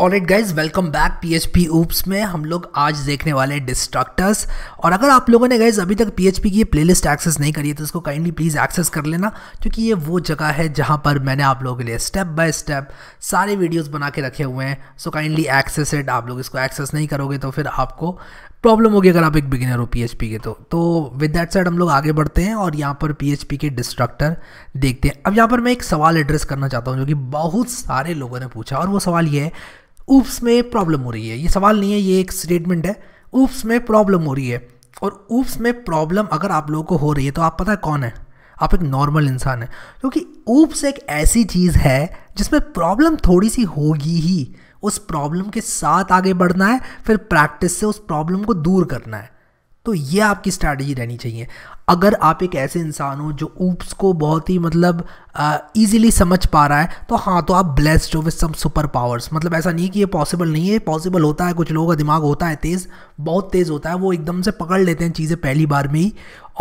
और it guys welcome back P H P OOPs में हम लोग आज देखने वाले हैं डिस्ट्रक्टर्स और अगर आप लोगों ने गाइज अभी तक पी एच पी की प्ले लिस्ट एक्सेस नहीं करी है तो इसको काइंडली प्लीज़ एक्सेस कर लेना क्योंकि ये वो जगह है जहाँ पर मैंने आप लोगों के लिए स्टेप बाय स्टेप सारे वीडियोज़ बना के रखे हुए हैं सो काइंडली एक्सेस इट आप लोग इसको एक्सेस नहीं करोगे तो फिर आपको प्रॉब्लम होगी अगर आप एक बिगिनर हो पी एच पी के तो तो विद डैट साइड हम लोग आगे बढ़ते हैं और यहाँ पर पी के डिस्ट्रक्टर देखते हैं अब यहाँ पर मैं एक सवाल एड्रेस करना चाहता हूँ जो कि बहुत सारे लोगों ने पूछा और वो सवाल ये है ऊप्स में प्रॉब्लम हो रही है ये सवाल नहीं है ये एक स्टेटमेंट है ऊप्स में प्रॉब्लम हो रही है और ऊप्स में प्रॉब्लम अगर आप लोगों को हो रही है तो आप पता है कौन है आप एक नॉर्मल इंसान है क्योंकि ऊप्स एक ऐसी चीज़ है जिसमें प्रॉब्लम थोड़ी सी होगी ही उस प्रॉब्लम के साथ आगे बढ़ना है फिर प्रैक्टिस से उस प्रॉब्लम को दूर करना है तो ये आपकी स्ट्रैटेजी रहनी चाहिए अगर आप एक ऐसे इंसान हो जो ऊप्स को बहुत ही मतलब ईजिली समझ पा रहा है तो हाँ तो आप ब्लेस्ड हो विद सम सुपर पावर्स मतलब ऐसा नहीं कि ये पॉसिबल नहीं है पॉसिबल होता है कुछ लोगों का दिमाग होता है तेज़ बहुत तेज़ होता है वो एकदम से पकड़ लेते हैं चीज़ें पहली बार में ही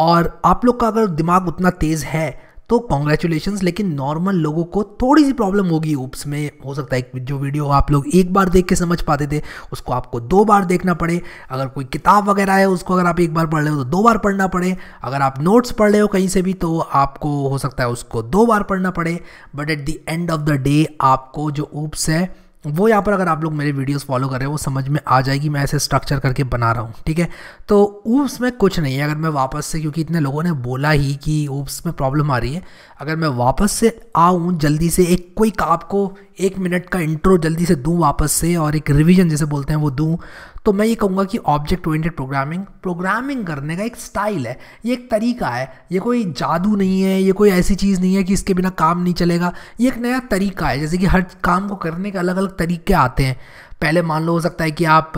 और आप लोग का अगर दिमाग उतना तेज़ है तो कॉन्ग्रेचुलेशन लेकिन नॉर्मल लोगों को थोड़ी सी प्रॉब्लम होगी ओप्स में हो सकता है जो वीडियो आप लोग एक बार देख के समझ पाते थे उसको आपको दो बार देखना पड़े अगर कोई किताब वगैरह है उसको अगर आप एक बार पढ़ रहे हो तो दो बार पढ़ना पड़े अगर आप नोट्स पढ़ रहे हो कहीं से भी तो आपको हो सकता है उसको दो बार पढ़ना पड़े but at the end of the day आपको जो ओप्स है वो यहाँ पर अगर आप लोग मेरे वीडियोस फॉलो कर रहे हो वो समझ में आ जाएगी मैं ऐसे स्ट्रक्चर करके बना रहा हूँ ठीक है तो ऊप्स में कुछ नहीं है अगर मैं वापस से क्योंकि इतने लोगों ने बोला ही कि ऊप्स में प्रॉब्लम आ रही है अगर मैं वापस से आऊँ जल्दी से एक कोई आपको एक मिनट का इंट्रो जल्दी से दूँ वापस से और एक रिविजन जैसे बोलते हैं वो दूँ तो मैं ये कहूँगा कि ऑब्जेक्ट ओरिएंटेड प्रोग्रामिंग प्रोग्रामिंग करने का एक स्टाइल है ये एक तरीका है ये कोई जादू नहीं है ये कोई ऐसी चीज़ नहीं है कि इसके बिना काम नहीं चलेगा ये एक नया तरीका है जैसे कि हर काम को करने के अलग अलग तरीके आते हैं पहले मान लो हो सकता है कि आप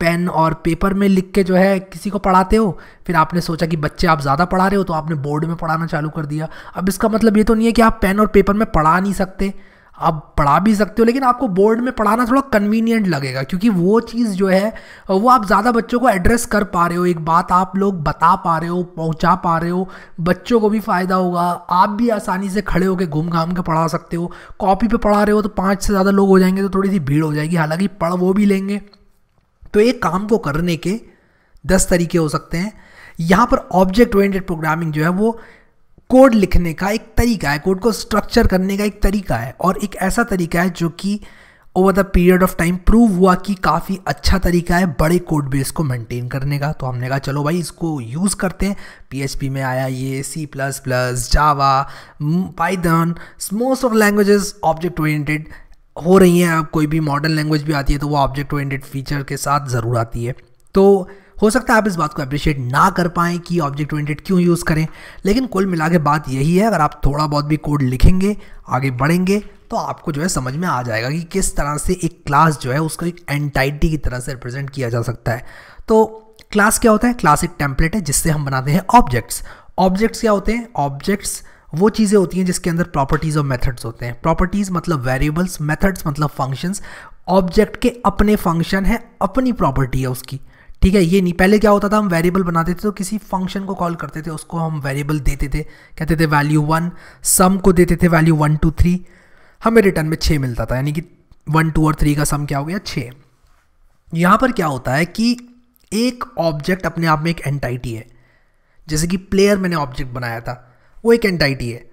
पेन और पेपर में लिख के जो है किसी को पढ़ाते हो फिर आपने सोचा कि बच्चे आप ज़्यादा पढ़ा रहे हो तो आपने बोर्ड में पढ़ाना चालू कर दिया अब इसका मतलब ये तो नहीं है कि आप पेन और पेपर में पढ़ा नहीं सकते आप पढ़ा भी सकते हो लेकिन आपको बोर्ड में पढ़ाना थोड़ा कन्वीनियंट लगेगा क्योंकि वो चीज़ जो है वो आप ज़्यादा बच्चों को एड्रेस कर पा रहे हो एक बात आप लोग बता पा रहे हो पहुंचा पा रहे हो बच्चों को भी फ़ायदा होगा आप भी आसानी से खड़े होकर घूम घाम के पढ़ा सकते हो कॉपी पे पढ़ा रहे हो तो पाँच से ज़्यादा लोग हो जाएंगे तो थोड़ी सी भीड़ हो जाएगी हालांकि पढ़ वो भी लेंगे तो एक काम को करने के दस तरीके हो सकते हैं यहाँ पर ऑब्जेक्ट ओरिएंटेड प्रोग्रामिंग जो है वो कोड लिखने का एक तरीका है कोड को स्ट्रक्चर करने का एक तरीका है और एक ऐसा तरीका है जो कि over the period of time prove हुआ कि काफ़ी अच्छा तरीका है बड़े कोड बेस को मेंटेन करने का तो हमने कहा चलो भाई इसको यूज़ करते हैं पी में आया ये C plus plus Java Python most of languages object oriented हो रही हैं अब कोई भी मॉडर्न लैंग्वेज भी आती है तो वो ऑब्जेक्ट ओरिएंटेड फीचर के साथ ज़रूर आती है तो हो सकता है आप इस बात को अप्रिशिएट ना कर पाए कि ऑब्जेक्ट ओरिएंटेड क्यों यूज़ करें लेकिन कुल मिला के बात यही है अगर आप थोड़ा बहुत भी कोड लिखेंगे आगे बढ़ेंगे तो आपको जो है समझ में आ जाएगा कि किस तरह से एक क्लास जो है उसको एक एंटाइटी की तरह से रिप्रेजेंट किया जा सकता है तो क्लास क्या होता है क्लास एक टेम्पलेट है जिससे हम बनाते हैं ऑब्जेक्ट्स ऑब्जेक्ट्स क्या होते हैं ऑब्जेक्ट्स वो चीज़ें होती हैं जिसके अंदर प्रॉपर्टीज़ और मेथड्स होते हैं प्रॉपर्टीज़ मतलब वेरिएबल्स मेथड्स मतलब फंक्शंस ऑब्जेक्ट के अपने फंक्शन है अपनी प्रॉपर्टी है उसकी ठीक है ये नहीं पहले क्या होता था हम वेरिएबल बनाते थे तो किसी फंक्शन को कॉल करते थे उसको हम वेरिएबल देते थे कहते थे वैल्यू वन सम को देते थे वैल्यू वन टू थ्री हमें रिटर्न में छः मिलता था यानी कि वन टू और थ्री का सम क्या हो गया छः यहाँ पर क्या होता है कि एक ऑब्जेक्ट अपने आप में एक एंटाइटी है जैसे कि प्लेयर मैंने ऑब्जेक्ट बनाया था वो एक एंटाइटी है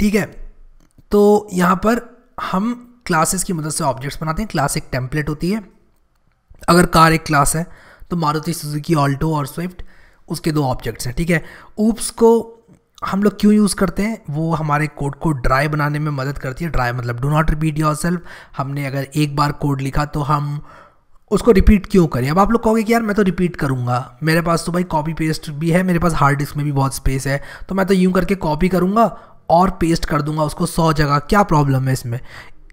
ठीक है तो यहाँ पर हम क्लासेस की मदद से ऑब्जेक्ट्स बनाते हैं क्लास एक टेम्पलेट होती है अगर कार एक क्लास है तो मारुति सुजुकी ऑल्टो और स्विफ्ट उसके दो ऑब्जेक्ट्स हैं ठीक है ऊप्स को हम लोग क्यों यूज़ करते हैं वो हमारे कोड को ड्राई बनाने में मदद करती है ड्राई मतलब do not repeat yourself हमने अगर एक बार कोड लिखा तो हम उसको रिपीट क्यों करें अब आप लोग कहोगे कि यार मैं तो रिपीट करूँगा मेरे पास तो भाई कॉपी पेस्ट भी है मेरे पास हार्ड डिस्क में भी बहुत स्पेस है तो मैं तो यूँ करके कॉपी करूँगा और पेस्ट कर दूंगा उसको सौ जगह क्या प्रॉब्लम है इसमें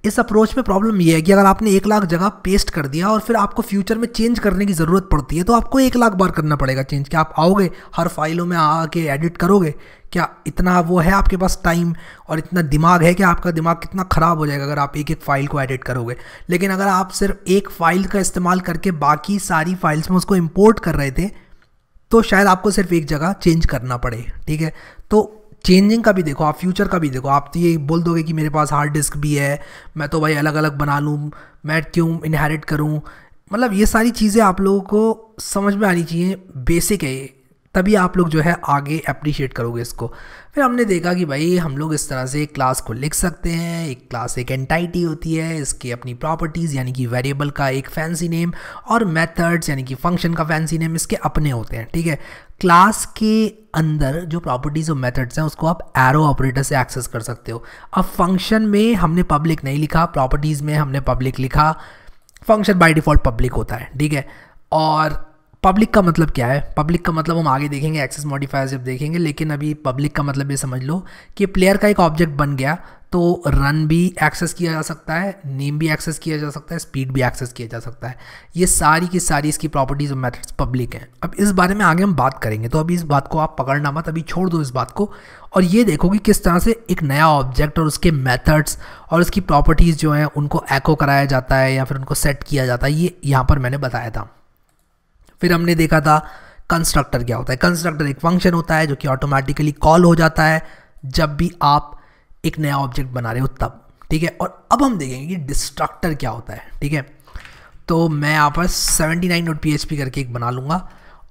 इस अप्रोच में प्रॉब्लम यह है कि अगर आपने एक लाख जगह पेस्ट कर दिया और फिर आपको फ्यूचर में चेंज करने की ज़रूरत पड़ती है तो आपको एक लाख बार करना पड़ेगा चेंज क्या आप आओगे हर फाइलों में आके एडिट करोगे क्या इतना वो है आपके पास टाइम और इतना दिमाग है कि आपका दिमाग कितना ख़राब हो जाएगा अगर आप एक एक फ़ाइल को एडिट करोगे लेकिन अगर आप सिर्फ एक फ़ाइल का इस्तेमाल करके बाकी सारी फाइल्स में उसको इम्पोर्ट कर रहे थे तो शायद आपको सिर्फ एक जगह चेंज करना पड़े ठीक है तो चेंजिंग का भी देखो आप फ्यूचर का भी देखो आप तो ये बोल दोगे कि मेरे पास हार्ड डिस्क भी है मैं तो भाई अलग अलग बना लूँ मैं क्यों इनहेरिट करूँ मतलब ये सारी चीज़ें आप लोगों को समझ में आनी चाहिए बेसिक है ये तभी आप लोग जो है आगे अप्रिशिएट करोगे इसको फिर हमने देखा कि भाई हम लोग इस तरह से एक क्लास को लिख सकते हैं एक क्लास एक एंटाइटी होती है इसके अपनी प्रॉपर्टीज़ यानी कि वेरिएबल का एक फैंसी नेम और मेथड्स यानी कि फंक्शन का फैंसी नेम इसके अपने होते हैं ठीक है क्लास के अंदर जो प्रॉपर्टीज और मेथड्स हैं उसको आप एरो ऑपरेटर से एक्सेस कर सकते हो अब फंक्शन में हमने पब्लिक नहीं लिखा प्रॉपर्टीज़ में हमने पब्लिक लिखा फंक्शन बाय डिफ़ॉल्ट पब्लिक होता है ठीक है और पब्लिक का मतलब क्या है पब्लिक का मतलब हम आगे देखेंगे एक्सेस मॉडिफायर जब देखेंगे लेकिन अभी पब्लिक का मतलब ये समझ लो कि प्लेयर का एक ऑब्जेक्ट बन गया तो रन भी एक्सेस किया जा सकता है नेम भी एक्सेस किया जा सकता है स्पीड भी एक्सेस किया जा सकता है ये सारी की सारी इसकी प्रॉपर्टीज़ और मेथड्स पब्लिक हैं अब इस बारे में आगे हम बात करेंगे तो अभी इस बात को आप पकड़ना मत अभी छोड़ दो इस बात को और ये देखो कि किस तरह से एक नया ऑब्जेक्ट और उसके मेथड्स और उसकी प्रॉपर्टीज़ जो हैं उनको एको कराया जाता है या फिर उनको सेट किया जाता है ये यहाँ पर मैंने बताया था फिर हमने देखा था कंस्ट्रक्टर क्या होता है कंस्ट्रक्टर एक फंक्शन होता है जो कि ऑटोमेटिकली कॉल हो जाता है जब भी आप एक नया ऑब्जेक्ट बना रहे हो तब ठीक है और अब हम देखेंगे कि डिस्ट्रक्टर क्या होता है ठीक है तो मैं यहाँ पर seventy nine P H P करके एक बना लूँगा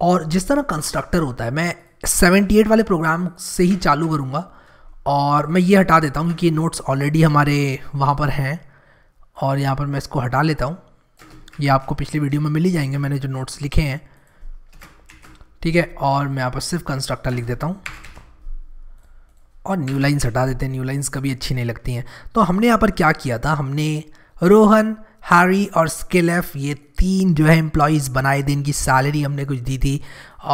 और जिस तरह कंस्ट्रक्टर होता है मैं सेवेंटी एट वाले प्रोग्राम से ही चालू करूँगा और मैं ये हटा देता हूँ कि नोट्स ऑलरेडी हमारे वहाँ पर हैं और यहाँ पर मैं इसको हटा लेता हूँ ये आपको पिछली वीडियो में मिल ही जाएंगे मैंने जो नोट्स लिखे हैं ठीक है और मैं यहाँ पर सिर्फ कंस्ट्रक्टर लिख देता हूँ और न्यू लाइन्स हटा देते हैं न्यू लाइन्स कभी अच्छी नहीं लगती हैं तो हमने यहाँ पर क्या किया था हमने रोहन हारी और स्केलेफ ये तीन जो है एम्प्लॉयज़ बनाए थे इनकी सैलरी हमने कुछ दी थी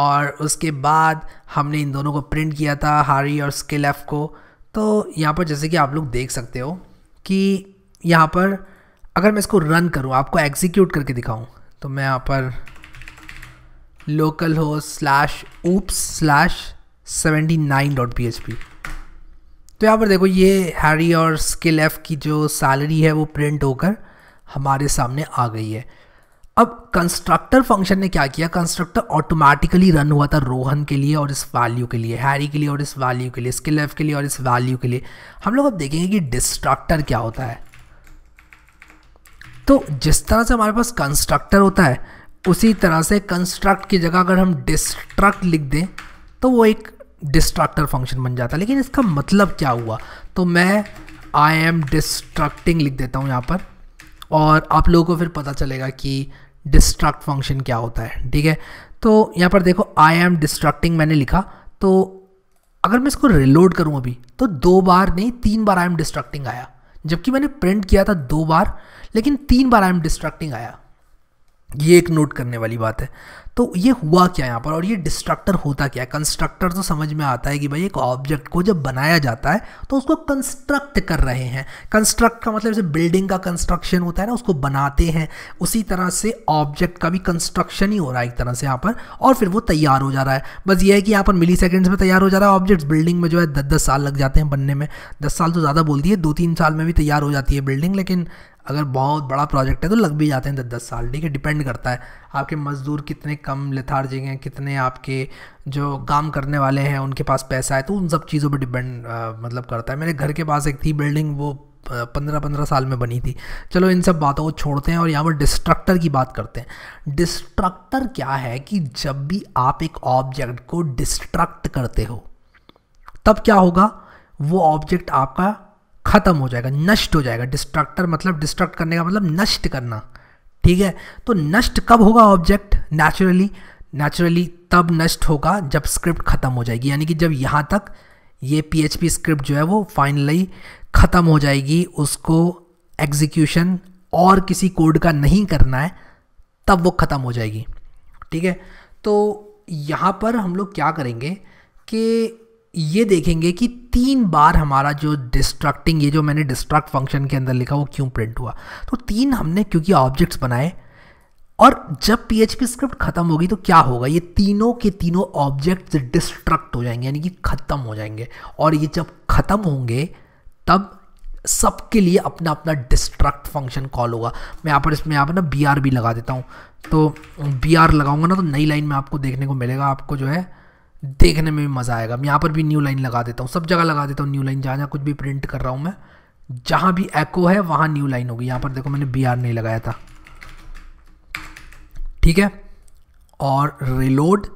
और उसके बाद हमने इन दोनों को प्रिंट किया था हारी और स्केलेफ को तो यहाँ पर जैसे कि आप लोग देख सकते हो कि यहाँ पर अगर मैं इसको रन करूँ आपको एग्जीक्यूट करके दिखाऊँ तो मैं यहाँ पर लोकल हो slash oop slash seventy nine dot P H P तो यहाँ पर देखो ये हैरी और स्किल एफ की जो सैलरी है वो प्रिंट होकर हमारे सामने आ गई है अब कंस्ट्रक्टर फंक्शन ने क्या किया कंस्ट्रक्टर ऑटोमेटिकली रन हुआ था रोहन के लिए और इस वैल्यू के लिए हैरी के लिए और इस वैल्यू के लिए स्किल एफ के लिए और इस वैल्यू के लिए हम लोग अब देखेंगे कि डिस्ट्रक्टर क्या होता है तो जिस तरह से हमारे पास कंस्ट्रक्टर होता है उसी तरह से कंस्ट्रक्ट की जगह अगर हम डिस्ट्रक्ट लिख दें तो वो एक डिस्ट्रक्टर फंक्शन बन जाता है लेकिन इसका मतलब क्या हुआ तो मैं आई एम डिस्ट्रक्टिंग लिख देता हूँ यहाँ पर और आप लोगों को फिर पता चलेगा कि डिस्ट्रक्ट फंक्शन क्या होता है ठीक है तो यहाँ पर देखो आई एम डिस्ट्रक्टिंग मैंने लिखा तो अगर मैं इसको रिलोड करूँ अभी तो दो बार नहीं तीन बार आई एम डिस्ट्रक्टिंग आया जबकि मैंने प्रिंट किया था दो बार लेकिन तीन बार आई एम डिस्ट्रक्टिंग आया ये एक नोट करने वाली बात है तो ये हुआ क्या यहाँ पर और ये डिस्ट्रक्टर होता क्या है कंस्ट्रक्टर तो समझ में आता है कि भाई एक ऑब्जेक्ट को जब बनाया जाता है तो उसको कंस्ट्रक्ट कर रहे हैं कंस्ट्रक्ट का मतलब जैसे बिल्डिंग का कंस्ट्रक्शन होता है ना उसको बनाते हैं उसी तरह से ऑब्जेक्ट का भी कंस्ट्रक्शन ही हो रहा है एक तरह से यहाँ पर और फिर वो तैयार हो जा रहा है बस ये है कि यहाँ पर मिली में तैयार हो जा रहा है ऑब्जेक्ट बिल्डिंग में जो है दस दस साल लग जाते हैं बनने में दस साल तो ज़्यादा बोलती है दो तीन साल में भी तैयार हो जाती है बिल्डिंग लेकिन अगर बहुत बड़ा प्रोजेक्ट है तो लग भी जाते हैं दस दस साल ठीक है डिपेंड करता है आपके मज़दूर कितने कम लिथार्जिक हैं कितने आपके जो काम करने वाले हैं उनके पास पैसा है तो उन सब चीज़ों पर डिपेंड मतलब करता है मेरे घर के पास एक थी बिल्डिंग वो पंद्रह पंद्रह साल में बनी थी चलो इन सब बातों को छोड़ते हैं और यहाँ पर डिस्ट्रक्टर की बात करते हैं डिस्ट्रक्टर क्या है कि जब भी आप एक ऑब्जेक्ट को डिस्ट्रक्ट करते हो तब क्या होगा वो ऑब्जेक्ट आपका ख़त्म हो जाएगा नष्ट हो जाएगा डिस्ट्रक्टर मतलब डिस्ट्रक्ट करने का मतलब नष्ट करना ठीक है तो नष्ट कब होगा ऑब्जेक्ट नेचुरली नेचुरली तब नष्ट होगा जब स्क्रिप्ट ख़त्म हो जाएगी यानी कि जब यहाँ तक ये पी स्क्रिप्ट जो है वो फाइनली ख़त्म हो जाएगी उसको एग्जीक्यूशन और किसी कोड का नहीं करना है तब वो ख़त्म हो जाएगी ठीक है तो यहाँ पर हम लोग क्या करेंगे कि ये देखेंगे कि तीन बार हमारा जो डिस्ट्रक्टिंग ये जो मैंने डिस्ट्रक्ट फंक्शन के अंदर लिखा वो क्यों प्रिंट हुआ तो तीन हमने क्योंकि ऑब्जेक्ट्स बनाए और जब पी स्क्रिप्ट ख़त्म होगी तो क्या होगा ये तीनों के तीनों ऑब्जेक्ट्स डिस्ट्रक्ट हो जाएंगे यानी कि ख़त्म हो जाएंगे और ये जब ख़त्म होंगे तब सबके लिए अपना अपना डिस्ट्रक्ट फंक्शन कॉल होगा मैं यहाँ पर इसमें यहाँ पर ना बी आर भी लगा देता हूँ तो बी आर लगाऊंगा ना तो नई लाइन में आपको देखने को मिलेगा आपको जो है देखने में भी मज़ा आएगा मैं यहाँ पर भी न्यू लाइन लगा देता हूँ सब जगह लगा देता हूँ न्यू लाइन जहाँ जहाँ कुछ भी प्रिंट कर रहा हूँ मैं जहाँ भी एको है वहाँ न्यू लाइन होगी यहाँ पर देखो मैंने बी नहीं लगाया था ठीक है और रिलोड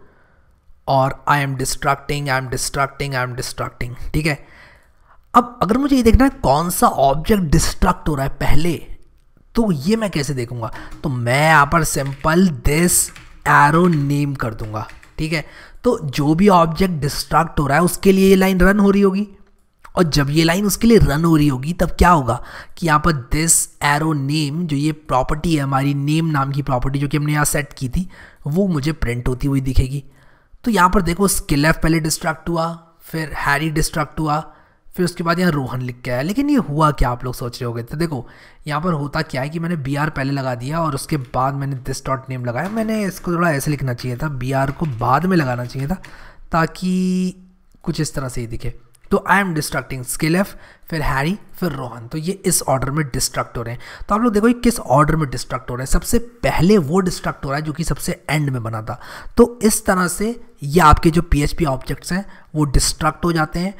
और I am distracting I am distracting I am distracting ठीक है अब अगर मुझे ये देखना है कौन सा ऑब्जेक्ट डिस्ट्रैक्ट हो रहा है पहले तो ये मैं कैसे देखूंगा तो मैं यहाँ पर सिंपल दिस एरो नेम कर दूंगा ठीक है तो जो भी ऑब्जेक्ट डिस्ट्रैक्ट हो रहा है उसके लिए ये लाइन रन हो रही होगी और जब ये लाइन उसके लिए रन हो रही होगी तब क्या होगा कि यहाँ पर दिस एरो नेम जो ये प्रॉपर्टी है हमारी नेम नाम की प्रॉपर्टी जो कि हमने यहाँ सेट की थी वो मुझे प्रिंट होती हुई दिखेगी तो यहाँ पर देखो स्किल पहले डिस्ट्रैक्ट हुआ फिर हैरी डिस्ट्रैक्ट हुआ फिर उसके बाद यहाँ रोहन लिख के आया लेकिन ये हुआ क्या आप लोग सोच रहे हो तो देखो यहाँ पर होता क्या है कि मैंने बी आर पहले लगा दिया और उसके बाद मैंने दिस डॉट नेम लगाया मैंने इसको थोड़ा ऐसे लिखना चाहिए था बी आर को बाद में लगाना चाहिए था ताकि कुछ इस तरह से ही दिखे तो I am destructing skill F फिर हैरी फिर रोहन तो ये इस ऑर्डर में डिस्ट्रक्ट हो रहे हैं तो आप लोग देखो ये किस ऑर्डर में डिस्ट्रक्ट हो रहे हैं सबसे पहले वो डिस्ट्रक्ट हो रहा है जो कि सबसे एंड में बना था तो इस तरह से ये आपके जो पी ऑब्जेक्ट्स हैं वो डिस्ट्रक्ट हो जाते हैं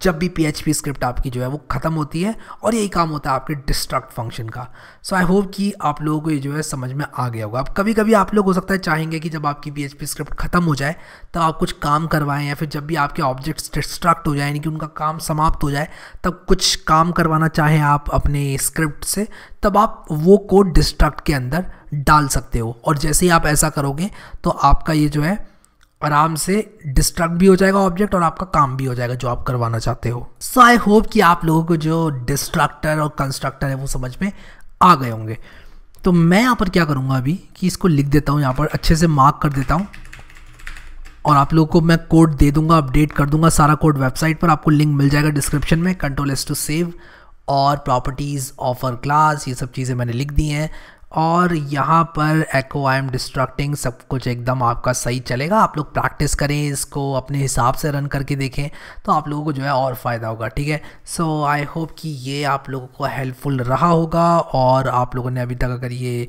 जब भी पी स्क्रिप्ट आपकी जो है वो ख़त्म होती है और यही काम होता है आपके डिस्ट्रक्ट फंक्शन का सो आई होप कि आप लोगों को ये जो है समझ में आ गया होगा अब कभी कभी आप लोग हो सकता है चाहेंगे कि जब आपकी पी स्क्रिप्ट ख़त्म हो जाए तब आप कुछ काम करवाएं या फिर जब भी आपके ऑब्जेक्ट्स डिस्ट्रक्ट हो जाए यानी कि उनका काम समाप्त हो जाए तब कुछ काम करवाना चाहें आप अपने स्क्रिप्ट से तब आप वो कोड डिस्ट्रक्ट के अंदर डाल सकते हो और जैसे ही आप ऐसा करोगे तो आपका ये जो है आराम से डिस्ट्रक्ट भी हो जाएगा ऑब्जेक्ट और आपका काम भी हो जाएगा जो आप करवाना चाहते हो सो आई होप कि आप लोगों को जो डिस्ट्रक्टर और कंस्ट्रक्टर है वो समझ में आ गए होंगे तो मैं यहाँ पर क्या करूँगा अभी कि इसको लिख देता हूँ यहाँ पर अच्छे से मार्क कर देता हूँ और आप लोगों को मैं कोड दे दूंगा अपडेट कर दूंगा सारा कोड वेबसाइट पर आपको लिंक मिल जाएगा डिस्क्रिप्शन में कंट्रोल एस टू सेव और प्रॉपर्टीज़ ऑफर क्लास ये सब चीज़ें मैंने लिख दी हैं और यहाँ पर एको आई एम डिस्ट्रक्टिंग सब कुछ एकदम आपका सही चलेगा आप लोग प्रैक्टिस करें इसको अपने हिसाब से रन करके देखें तो आप लोगों को जो है और फ़ायदा होगा ठीक है सो आई होप कि ये आप लोगों को हेल्पफुल रहा होगा और आप लोगों ने अभी तक अगर ये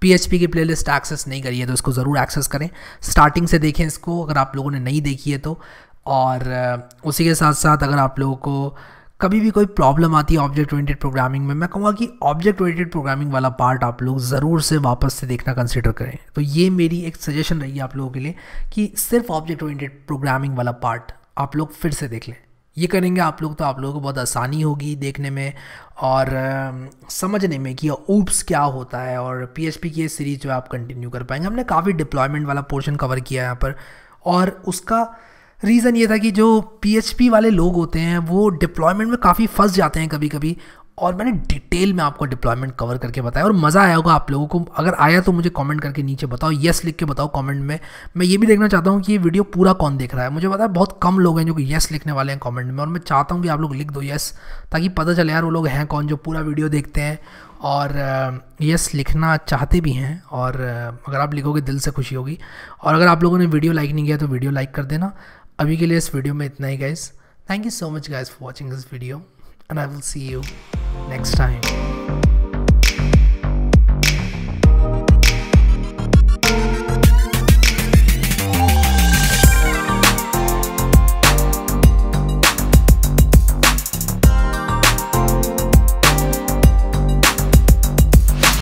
पी एच पी की प्लेलिस्ट एक्सेस नहीं करी है तो इसको ज़रूर एक्सेस करें स्टार्टिंग से देखें इसको अगर आप लोगों ने नहीं देखी है तो और उसी के साथ साथ अगर आप लोगों को कभी भी कोई प्रॉब्लम आती है ऑब्जेक्ट ओरिएंटेड प्रोग्रामिंग में मैं कहूँगा कि ऑब्जेक्ट ओरिएंटेड प्रोग्रामिंग वाला पार्ट आप लोग ज़रूर से वापस से देखना कंसिडर करें तो ये मेरी एक सजेशन रही है आप लोगों के लिए कि सिर्फ ऑब्जेक्ट ओरिएंटेड प्रोग्रामिंग वाला पार्ट आप लोग फिर से देख लें ये करेंगे आप लोग तो आप लोगों को बहुत आसानी होगी देखने में और समझने में कि ऊप्स क्या होता है और पी की ये सीरीज़ जो आप कंटिन्यू कर पाएंगे हमने काफ़ी डिप्लॉयमेंट वाला पोर्शन कवर किया है यहाँ पर और उसका रीज़न ये था कि जो पी वाले लोग होते हैं वो डिप्लॉयमेंट में काफ़ी फंस जाते हैं कभी कभी और मैंने डिटेल में आपको डिप्लॉयमेंट कवर करके बताया और मज़ा आया होगा आप लोगों को अगर आया तो मुझे कमेंट करके नीचे बताओ येस लिख के बताओ कमेंट में मैं ये भी देखना चाहता हूँ कि ये वीडियो पूरा कौन देख रहा है मुझे पता है बहुत कम लोग हैं जो कि येस लिखने वाले हैं कमेंट में और मैं चाहता हूँ कि आप लोग लिख दो येस ताकि पता चले यार वो लोग हैं कौन जो पूरा वीडियो देखते हैं और यस लिखना चाहते भी हैं और अगर आप लिखोगे दिल से खुशी होगी और अगर आप लोगों ने वीडियो लाइक नहीं किया तो वीडियो लाइक कर देना अभी के लिए इस वीडियो में इतना ही guys thank you so much guys for watching this video and I will see you next time